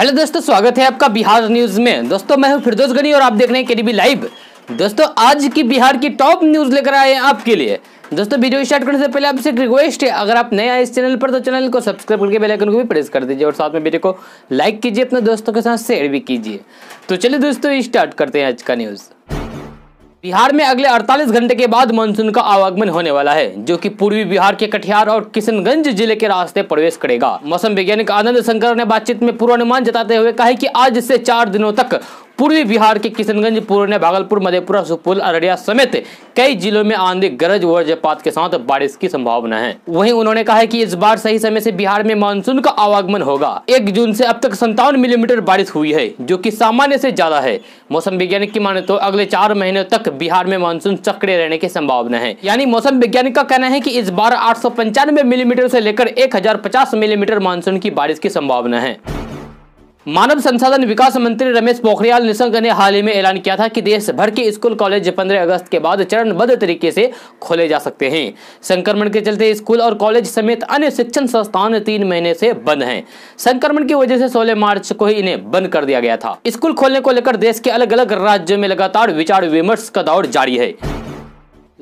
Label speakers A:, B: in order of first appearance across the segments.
A: Hello दोस्तों स्वागत है आपका बिहार न्यूज में दोस्तों मैं हूं फिरदोस गनी और आप देख रहे हैं केडीबी लाइव दोस्तों आज की बिहार की टॉप न्यूज लेकर आए हैं आपके लिए दोस्तों वीडियो स्टार्ट करने से पहले आपसे एक रिक्वेस्ट है अगर आप नए आए इस चैनल पर तो चैनल को सब्सक्राइब करके बेल आइकन को भी प्रेस कर दीजिए और साथ में वीडियो को लाइक कीजिए अपने दोस्तों के साथ शेयर भी कीजिए तो चलिए दोस्तों स्टार्ट करते हैं आज का न्यूज़ बिहार में अगले 48 घंटे के बाद मानसून का आवागमन होने वाला है जो कि पूर्वी बिहार के कटिहार और किशनगंज जिले के रास्ते प्रवेश करेगा मौसम वैज्ञानिक आनंद शंकर ने बातचीत में पूर्वानुमान जताते हुए कहा कि आज से चार दिनों तक पूर्वी बिहार के किशनगंज पूर्णिया भागलपुर मधेपुरा सुपौल अररिया समेत कई जिलों में आंधी गरज वज्रपात के साथ बारिश की संभावना है वहीं उन्होंने कहा है कि इस बार सही समय से बिहार में मानसून का आवागमन होगा एक जून से अब तक संतावन मिलीमीटर बारिश हुई है जो कि सामान्य से ज्यादा है मौसम वैज्ञानिक की माने तो अगले चार महीने तक बिहार में मानसून चक्रे रहने की संभावना है यानी मौसम वैज्ञानिक का कहना है की इस बार आठ मिलीमीटर ऐसी लेकर एक मिलीमीटर मानसून की बारिश की संभावना है मानव संसाधन विकास मंत्री रमेश पोखरियाल निशंक ने हाल ही में ऐलान किया था कि देश भर के स्कूल कॉलेज 15 अगस्त के बाद चरणबद्ध तरीके से खोले जा सकते हैं संक्रमण के चलते स्कूल और कॉलेज समेत अन्य शिक्षण संस्थान तीन महीने से बंद हैं संक्रमण की वजह से 16 मार्च को ही इन्हें बंद कर दिया गया था स्कूल खोलने को लेकर देश के अलग अलग राज्यों में लगातार विचार विमर्श का दौर जारी है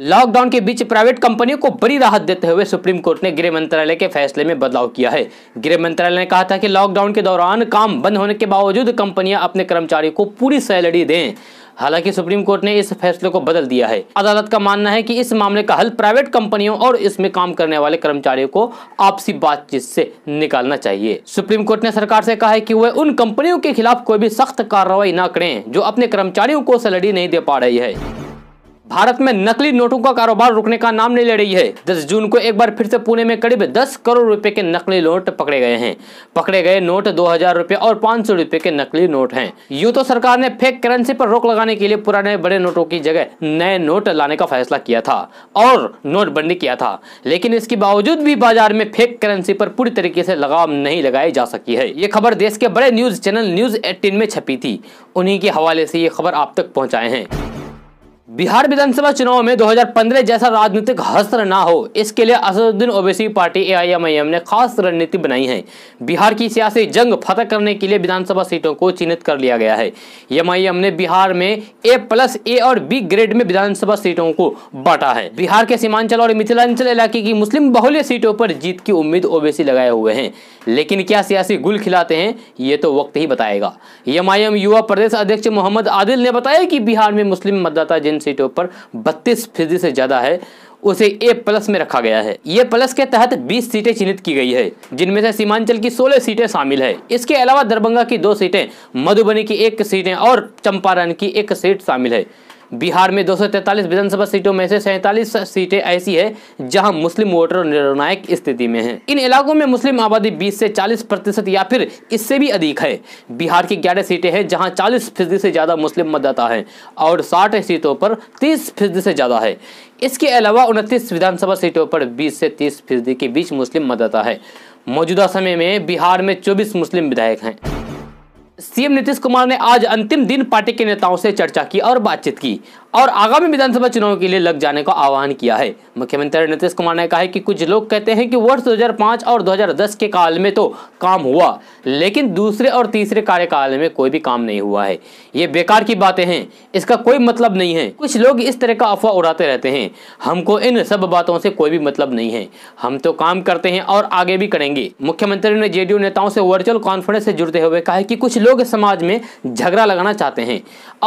A: लॉकडाउन के बीच प्राइवेट कंपनियों को बड़ी राहत देते हुए सुप्रीम कोर्ट ने गृह मंत्रालय के फैसले में बदलाव किया है गृह मंत्रालय ने कहा था कि लॉकडाउन के दौरान काम बंद होने के बावजूद कंपनियां अपने कर्मचारियों को पूरी सैलरी दें हालांकि सुप्रीम कोर्ट ने इस फैसले को बदल दिया है अदालत का मानना है कि इस मामले का हल प्राइवेट कंपनियों और इसमें काम करने वाले कर्मचारियों को आपसी बातचीत से निकालना चाहिए सुप्रीम कोर्ट ने सरकार से कहा है कि वह उन कंपनियों के खिलाफ कोई भी सख्त कार्रवाई न करें जो अपने कर्मचारियों को सैलरी नहीं दे पा रही है भारत में नकली नोटों का कारोबार रुकने का नाम नहीं ले रही है 10 जून को एक बार फिर से पुणे में करीब 10 करोड़ रुपए के नकली नोट पकड़े गए हैं पकड़े गए नोट दो हजार रुपए और पाँच सौ रुपए के नकली नोट हैं यूं तो सरकार ने फेक करेंसी पर रोक लगाने के लिए पुराने बड़े नोटों की जगह नए नोट लाने का फैसला किया था और नोटबंदी किया था लेकिन इसके बावजूद भी बाजार में फेक करेंसी पर पूरी तरीके से लगाम नहीं लगाई जा सकी है ये खबर देश के बड़े न्यूज चैनल न्यूज एटीन में छपी थी उन्हीं के हवाले से ये खबर आप तक पहुँचाए हैं बिहार विधानसभा चुनाव में 2015 जैसा राजनीतिक हस्त्र ना हो इसके लिए असदुद्दीन ओवैसी पार्टी एआईएमआईएम ने खास रणनीति बनाई है बिहार की सियासी जंग फतह करने के लिए विधानसभा सीटों को चिन्हित कर लिया गया है एमआईएम ने बिहार में ए प्लस ए और बी ग्रेड में विधानसभा सीटों को बांटा है बिहार के सीमांचल और मिथिलांचल इलाके की मुस्लिम बहुल्य सीटों पर जीत की उम्मीद ओवैसी लगाए हुए हैं लेकिन क्या सियासी गुल खिलाते हैं ये तो वक्त ही बताएगा एम युवा प्रदेश अध्यक्ष मोहम्मद आदिल ने बताया कि बिहार में मुस्लिम मतदाता जिन परसेंट सीटों पर बत्तीस फीसदी से ज़्यादा है उसे ए प्लस में रखा गया है ये प्लस के तहत 20 सीटें चिन्हित की गई है जिनमें से सीमांचल की 16 सीटें शामिल है इसके अलावा दरभंगा की दो सीटें मधुबनी की एक सीटें और चंपारण की एक सीट शामिल है बिहार में 243 विधानसभा सीटों में से सैंतालीस सीटें ऐसी है जहां मुस्लिम वोटर निर्णायक स्थिति में हैं। इन इलाकों में मुस्लिम आबादी 20 से 40 प्रतिशत या फिर इससे भी अधिक है बिहार की 11 सीटें हैं जहां 40 फीसदी से ज़्यादा मुस्लिम मतदाता हैं और 60 सीटों पर 30 फीसदी से ज़्यादा है इसके अलावा उनतीस विधानसभा सीटों पर बीस से तीस फीसदी के बीच मुस्लिम मतदाता है मौजूदा समय में बिहार में चौबीस मुस्लिम विधायक हैं सीएम नीतीश कुमार ने आज अंतिम दिन पार्टी के नेताओं से चर्चा की और बातचीत की और आगामी विधानसभा चुनाव के लिए लग जाने का आह्वान किया है मुख्यमंत्री नीतीश कुमार ने कहा है कि कुछ लोग कहते हैं कि वर्ष 2005 और 2010 के काल में तो काम हुआ लेकिन दूसरे और तीसरे कार्यकाल में कोई भी काम नहीं हुआ है ये बेकार की बातें हैं इसका कोई मतलब नहीं है कुछ लोग इस तरह का अफवाह उड़ाते रहते हैं हमको इन सब बातों से कोई भी मतलब नहीं है हम तो काम करते हैं और आगे भी करेंगे मुख्यमंत्री ने जेडीयू नेताओं से वर्चुअल कॉन्फ्रेंस से जुड़ते हुए कहा कि कुछ लोग समाज में झगड़ा लगाना चाहते हैं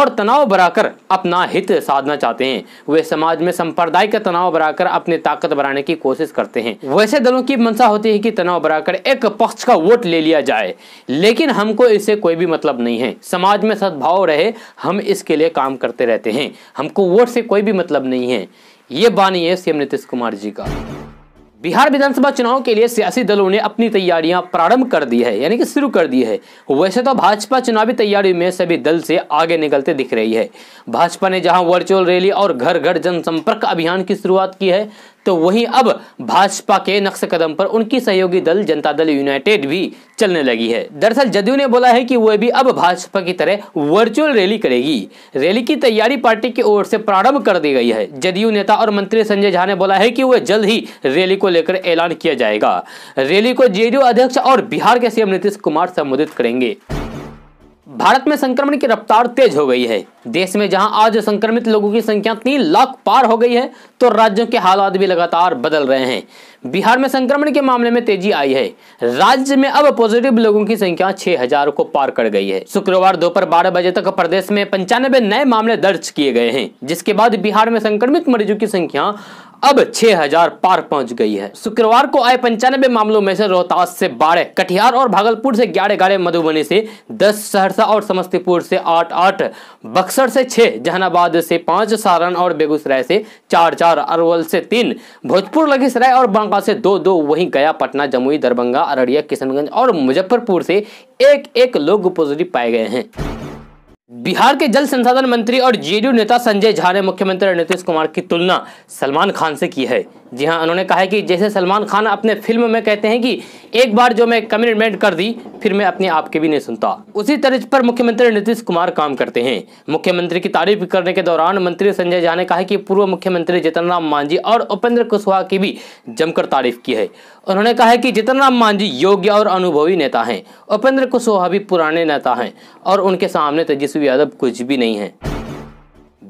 A: और तनाव बढ़ाकर अपना हित हित साधना चाहते हैं वे समाज में संप्रदाय का तनाव बढ़ाकर अपनी ताकत बढ़ाने की कोशिश करते हैं वैसे दलों की मंशा होती है कि तनाव बढ़ाकर एक पक्ष का वोट ले लिया जाए लेकिन हमको इससे कोई भी मतलब नहीं है समाज में सद्भाव रहे हम इसके लिए काम करते रहते हैं हमको वोट से कोई भी मतलब नहीं है ये बानी है सीएम नीतीश कुमार जी का बिहार विधानसभा चुनाव के लिए सियासी दलों ने अपनी तैयारियां प्रारंभ कर दी है यानी कि शुरू कर दी है वैसे तो भाजपा चुनावी तैयारी में सभी दल से आगे निकलते दिख रही है भाजपा ने जहां वर्चुअल रैली और घर घर जनसंपर्क अभियान की शुरुआत की है तो वहीं अब भाजपा के नक्श कदम पर उनकी सहयोगी दल जनता दल यूनाइटेड भी चलने लगी है दरअसल जदयू ने बोला है कि वह भी अब भाजपा की तरह वर्चुअल रैली करेगी रैली की तैयारी पार्टी की ओर से प्रारंभ कर दी गई है जदयू नेता और मंत्री संजय झा ने बोला है कि वह जल्द ही रैली को लेकर ऐलान किया जाएगा रैली को जेडीयू अध्यक्ष और बिहार के सीएम नीतीश कुमार संबोधित करेंगे भारत में संक्रमण की रफ्तार तेज हो गई है देश में जहां आज संक्रमित लोगों की संख्या तीन लाख पार हो गई है तो राज्यों के हालात भी लगातार बदल रहे हैं बिहार में संक्रमण के मामले में तेजी आई है राज्य में अब पॉजिटिव लोगों की संख्या छह हजार को पार कर गई है शुक्रवार दोपहर बारह बजे तक प्रदेश में पंचानबे नए मामले दर्ज किए गए हैं जिसके बाद बिहार में संक्रमित मरीजों की संख्या अब 6000 पार पहुंच गई है शुक्रवार को आए पंचानबे मामलों में से रोहतास से बारह कटिहार और भागलपुर से ग्यारह ग्यारह मधुबनी से दस सहरसा और समस्तीपुर से आठ आठ बक्सर से छह जहानाबाद से पांच सारण और बेगूसराय से चार चार अरवल से तीन भोजपुर लखीसराय और बांका से दो दो वहीं गया पटना जमुई दरभंगा अररिया किशनगंज और मुजफ्फरपुर से एक एक लोग पॉजिटिव पाए गए हैं बिहार के जल संसाधन मंत्री और जेडीयू नेता संजय झा ने मुख्यमंत्री नीतीश कुमार की तुलना सलमान खान से की है जी हाँ उन्होंने कहा है कि जैसे सलमान खान अपने फिल्म में कहते हैं कि एक बार जो मैं कमिटमेंट कर दी फिर मैं अपने आप के भी नहीं सुनता उसी तरह पर मुख्यमंत्री नीतीश कुमार काम करते हैं मुख्यमंत्री की तारीफ करने के दौरान मंत्री संजय झा ने कहा कि पूर्व मुख्यमंत्री जीतन राम मांझी और उपेंद्र कुशवाहा की भी जमकर तारीफ की है उन्होंने कहा है कि जीतन राम मांझी योग्य और अनुभवी नेता हैं उपेंद्र कुशवाहा भी पुराने नेता हैं और उनके सामने तेजस्वी यादव कुछ भी नहीं है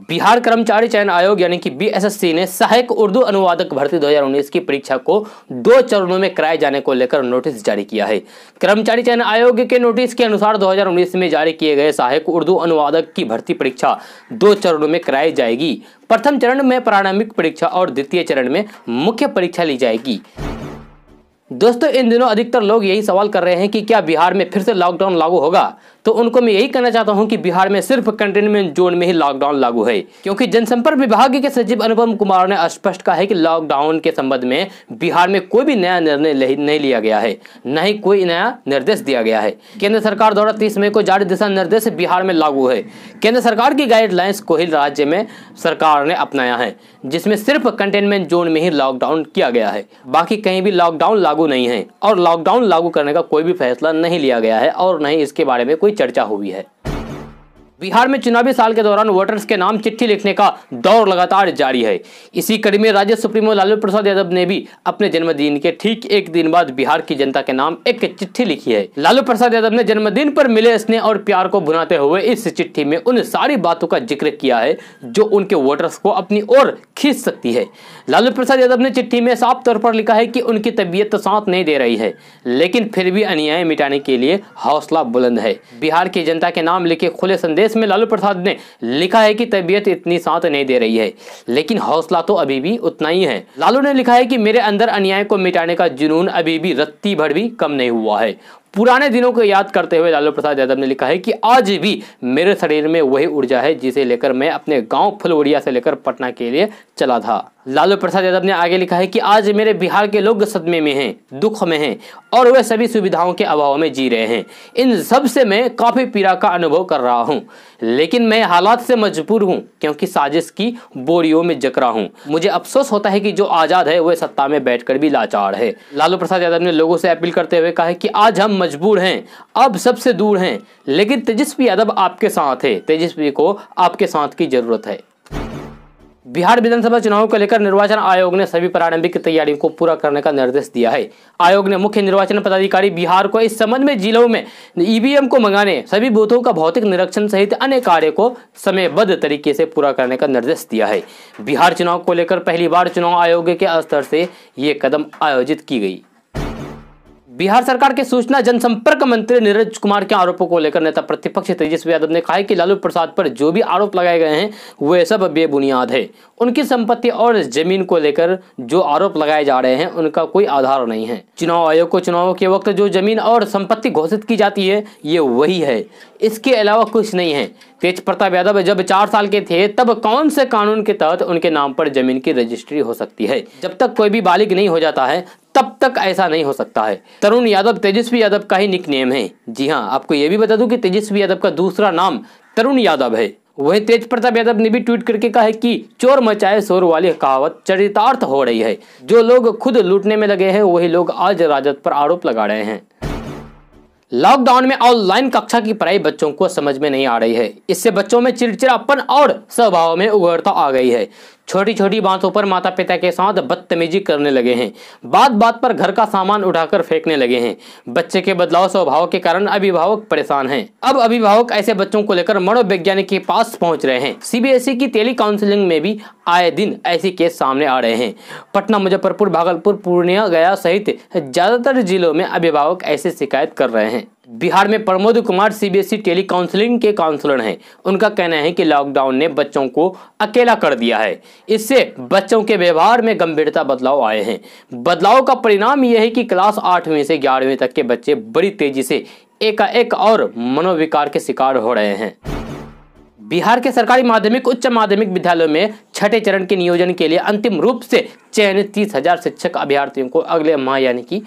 A: बिहार कर्मचारी चयन आयोग यानी कि बीएसएससी ने सहायक उर्दू अनुवादक भर्ती 2019 की परीक्षा को दो चरणों में कराए जाने को लेकर नोटिस जारी किया है कर्मचारी चयन आयोग के नोटिस के अनुसार 2019 में जारी किए गए सहायक उर्दू अनुवादक की भर्ती परीक्षा दो चरणों में कराई जाएगी प्रथम चरण में प्रारंभिक परीक्षा और द्वितीय चरण में मुख्य परीक्षा ली जाएगी दोस्तों इन दिनों अधिकतर लोग यही सवाल कर रहे हैं कि क्या बिहार में फिर से लॉकडाउन लागू होगा तो उनको मैं यही कहना चाहता हूं कि बिहार में सिर्फ कंटेनमेंट जोन में ही लॉकडाउन लागू है क्योंकि जनसंपर्क विभाग के सचिव अनुपम कुमार ने स्पष्ट कहा है कि लॉकडाउन के संबंध में बिहार में कोई भी नया निर्णय नहीं लिया गया है न ही कोई नया निर्देश दिया गया है केंद्र सरकार द्वारा तीस मई को जारी दिशा निर्देश बिहार में लागू है केंद्र सरकार की गाइडलाइंस को ही राज्य में सरकार ने अपनाया है जिसमें सिर्फ कंटेनमेंट जोन में ही लॉकडाउन किया गया है बाकी कहीं भी लॉकडाउन लागू लागू नहीं है और लॉकडाउन लागू करने का कोई भी फैसला नहीं लिया गया है और न ही इसके बारे में कोई चर्चा हुई है बिहार में चुनावी साल के दौरान वोटर्स के नाम चिट्ठी लिखने का दौर लगातार जारी है इसी कड़ी में राज्य सुप्रीमो लालू प्रसाद यादव ने भी अपने जन्मदिन के ठीक एक दिन बाद बिहार की जनता के नाम एक चिट्ठी लिखी है लालू प्रसाद यादव ने जन्मदिन पर मिले स्नेह और प्यार को भुनाते हुए इस चिट्ठी में उन सारी बातों का जिक्र किया है जो उनके वोटर्स को अपनी ओर खींच सकती है लालू प्रसाद यादव ने चिट्ठी में साफ तौर पर लिखा है कि उनकी तबीयत तो साथ नहीं दे रही है लेकिन फिर भी अन्याय मिटाने के लिए हौसला बुलंद है बिहार की जनता के नाम लिखे खुले संदेश में लालू प्रसाद ने लिखा है कि तबीयत इतनी साथ नहीं दे रही है लेकिन हौसला तो अभी भी उतना ही है लालू ने लिखा है कि मेरे अंदर अन्याय को मिटाने का जुनून अभी भी रत्ती भर भी कम नहीं हुआ है पुराने दिनों को याद करते हुए लालू प्रसाद यादव ने लिखा है कि आज भी मेरे शरीर में वही ऊर्जा है जिसे लेकर मैं अपने गांव फुलवड़िया से लेकर पटना के लिए चला था लालू प्रसाद यादव ने आगे लिखा है कि आज मेरे बिहार के लोग सदमे में हैं दुख में हैं और वे सभी सुविधाओं के अभाव में जी रहे हैं इन सब से मैं काफ़ी पीड़ा का अनुभव कर रहा हूं लेकिन मैं हालात से मजबूर हूं क्योंकि साजिश की बोरियों में जक रहा हूं मुझे अफसोस होता है कि जो आज़ाद है वह सत्ता में बैठ भी लाचार है लालू प्रसाद यादव ने लोगों से अपील करते हुए कहा कि आज हम मजबूर हैं अब सबसे दूर हैं लेकिन तेजस्वी यादव आपके साथ है तेजस्वी को आपके साथ की जरूरत है बिहार विधानसभा चुनाव को लेकर निर्वाचन आयोग ने सभी प्रारंभिक तैयारियों को पूरा करने का निर्देश दिया है आयोग ने मुख्य निर्वाचन पदाधिकारी बिहार को इस संबंध में जिलों में ईवीएम को मंगाने सभी बूथों का भौतिक निरीक्षण सहित अन्य कार्य को समयबद्ध तरीके से पूरा करने का निर्देश दिया है बिहार चुनाव को लेकर पहली बार चुनाव आयोग के स्तर से ये कदम आयोजित की गई बिहार सरकार के सूचना जनसंपर्क मंत्री नीरज कुमार के आरोपों को लेकर नेता प्रतिपक्ष तेजस्वी यादव ने कहा कि लालू प्रसाद पर जो भी आरोप लगाए गए हैं वे सब बेबुनियाद है उनकी संपत्ति और जमीन को लेकर जो आरोप लगाए जा रहे हैं उनका कोई आधार नहीं है चुनाव आयोग को चुनाव के वक्त जो जमीन और संपत्ति घोषित की जाती है ये वही है इसके अलावा कुछ नहीं है तेज प्रताप यादव जब चार साल के थे तब कौन से कानून के तहत उनके नाम पर जमीन की रजिस्ट्री हो सकती है जब तक कोई भी बालिक नहीं हो जाता है तब तक ऐसा नहीं हो सकता है तरुण यादव तेजस्वी यादव का ही निक नेम है जी हाँ आपको ये भी बता दूं की तेजस्वी यादव का दूसरा नाम तरुण यादव है वही तेज प्रताप यादव ने भी ट्वीट करके कहा है कि चोर मचाए शोर वाली कहावत चरितार्थ हो रही है जो लोग खुद लूटने में लगे हैं वही लोग आज राजद पर आरोप लगा रहे हैं लॉकडाउन में ऑनलाइन कक्षा की पढ़ाई बच्चों को समझ में नहीं आ रही है इससे बच्चों में चिड़चिड़ापन और स्वभाव में उभरता आ गई है छोटी छोटी बातों पर माता पिता के साथ बदतमीजी करने लगे हैं बात बात पर घर का सामान उठाकर फेंकने लगे हैं बच्चे के बदलाव स्वभाव के कारण अभिभावक परेशान हैं अब अभिभावक ऐसे बच्चों को लेकर मनोवैज्ञानिक के पास पहुंच रहे हैं सीबीएसई की टेली काउंसिलिंग में भी आए दिन ऐसे केस सामने आ रहे हैं पटना मुजफ्फरपुर भागलपुर पूर्णिया गया सहित ज्यादातर जिलों में अभिभावक ऐसे शिकायत कर रहे हैं बिहार में Pramod Kumar CBSE e tele counselling के काउंसलर हैं उनका कहना है कि लॉकडाउन ने बच्चों को अकेला कर दिया है इससे बच्चों के व्यवहार में गंभीरता बदलाव आए हैं बदलाव का परिणाम यह है कि क्लास आठवीं से ग्यारहवीं तक के बच्चे बड़ी तेजी से एकाएक और मनोविकार के शिकार हो रहे हैं बिहार के सरकारी माध्यमिक उच्च माध्यमिक विद्यालयों में छठे चरण के नियोजन के लिए अंतिम रूप से चयनित तीस हजार शिक्षक अभ्यर्थियों को अगले माह यानी कि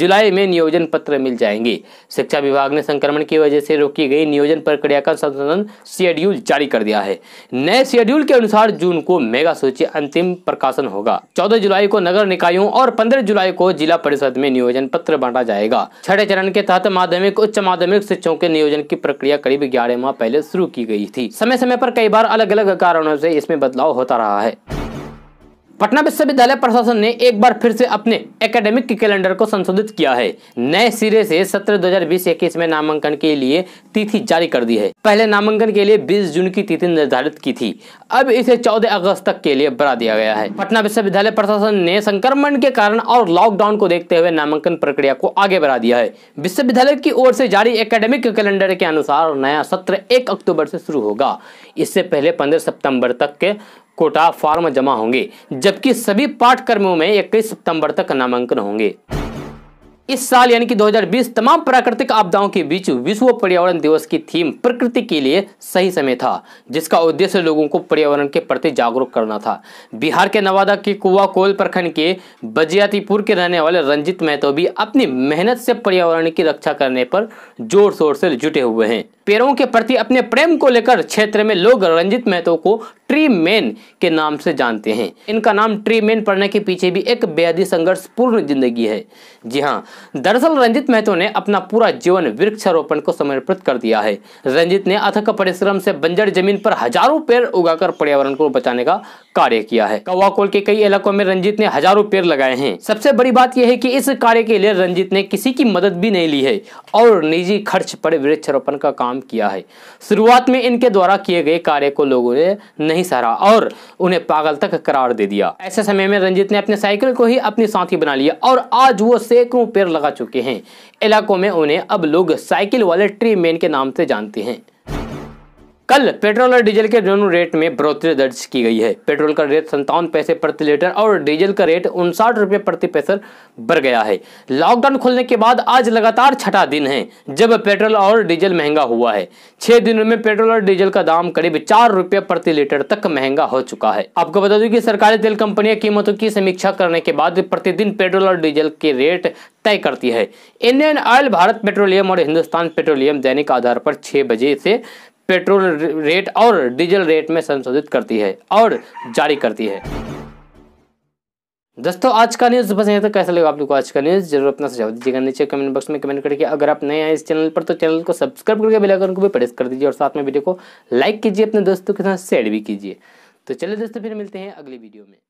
A: जुलाई में नियोजन पत्र मिल जाएंगे शिक्षा विभाग ने संक्रमण की वजह से रोकी गई नियोजन प्रक्रिया का संशोधन शेड्यूल जारी कर दिया है नए शेड्यूल के अनुसार जून को मेगा सूची अंतिम प्रकाशन होगा चौदह जुलाई को नगर निकायों और पंद्रह जुलाई को जिला परिषद में नियोजन पत्र बांटा जाएगा छठे चरण के तहत माध्यमिक उच्च माध्यमिक शिक्षकों के नियोजन की प्रक्रिया करीब ग्यारह माह पहले शुरू की गयी थी समय समय पर कई बार अलग अलग कारणों से इसमें बदलाव हो बता रहा है पटना विश्वविद्यालय प्रशासन ने एक बार फिर से अपने एकेडमिक कैलेंडर को संशोधित किया है नए सिरे से सत्र 2020-21 में नामांकन के लिए तिथि जारी कर दी है पहले नामांकन के लिए 20 जून की तिथि निर्धारित की थी अब इसे 14 अगस्त तक के लिए बढ़ा दिया गया है पटना विश्वविद्यालय प्रशासन ने संक्रमण के कारण और लॉकडाउन को देखते हुए नामांकन प्रक्रिया को आगे बढ़ा दिया है विश्वविद्यालय की ओर से जारी एकेडमिक कैलेंडर के अनुसार नया सत्र एक अक्टूबर से शुरू होगा इससे पहले पंद्रह सितम्बर तक के कोटा फॉर्म जमा होंगे जबकि सभी कर्मियों में इक्कीस सितंबर तक नामांकन होंगे इस साल यानी कि 2020 तमाम प्राकृतिक आपदाओं के बीच विश्व पर्यावरण दिवस की थीम प्रकृति के लिए सही समय था जिसका उद्देश्य लोगों को पर्यावरण के प्रति जागरूक करना था बिहार के नवादा के कुआ कोल प्रखंड के बजियातीपुर के रहने वाले रंजित महतो भी अपनी मेहनत से पर्यावरण की रक्षा करने पर जोर शोर से जुटे हुए हैं पेड़ों के प्रति अपने प्रेम को लेकर क्षेत्र में लोग रंजित महतो को ट्री मैन के नाम से जानते हैं इनका नाम ट्री मैन पढ़ने के पीछे भी एक बेहद ही संघर्षपूर्ण जिंदगी है जी हाँ दरअसल रंजित महतो ने अपना पूरा जीवन वृक्षारोपण को समर्पित कर दिया है रंजित ने अथक परिश्रम से बंजर जमीन पर हजारों पेड़ उगाकर पर्यावरण को बचाने का कार्य किया है कोल के कई इलाकों में रंजीत ने हजारों पेड़ लगाए हैं सबसे बड़ी बात यह है कि इस कार्य के लिए रंजीत ने किसी की मदद भी नहीं ली है और निजी खर्च पर वृक्षारोपण का काम किया है शुरुआत में इनके द्वारा किए गए कार्य को लोगों ने नहीं सराहा और उन्हें पागल तक करार दे दिया ऐसे समय में रंजीत ने अपने साइकिल को ही अपनी साथी बना लिया और आज वो सैकड़ों पेड़ लगा चुके हैं इलाकों में उन्हें अब लोग साइकिल वाले ट्री मैन के नाम से जानते हैं कल पेट्रोल और डीजल के दोनों रेट में बढ़ोतरी दर्ज की गई है पेट्रोल का रेट संतावन पैसे प्रति लीटर और डीजल का रेट उनसाठ रुपये प्रति पैसे बढ़ गया है लॉकडाउन खुलने के बाद आज लगातार छठा दिन है जब पेट्रोल और डीजल महंगा हुआ है छह दिनों में पेट्रोल और डीजल का दाम करीब चार रुपये प्रति लीटर तक महंगा हो चुका है आपको बता दूं कि सरकारी तेल कंपनियां कीमतों की समीक्षा करने के बाद प्रतिदिन पेट्रोल और डीजल के रेट तय करती है इंडियन ऑयल भारत पेट्रोलियम और हिंदुस्तान पेट्रोलियम दैनिक आधार पर छह बजे से पेट्रोल रेट और डीजल रेट में संशोधित करती है और जारी करती है दोस्तों आज का न्यूज़ बस यहाँ तक तो कैसा लगा आप लोग को आज का न्यूज़ जरूर अपना सुझाव दीजिएगा नीचे कमेंट बॉक्स में कमेंट करके अगर आप नए हैं इस चैनल पर तो चैनल को सब्सक्राइब करके बेल आइकन को भी प्रेस कर दीजिए और साथ में वीडियो को लाइक कीजिए अपने दोस्तों के साथ शेयर भी कीजिए तो चलिए दोस्तों फिर मिलते हैं अगली वीडियो में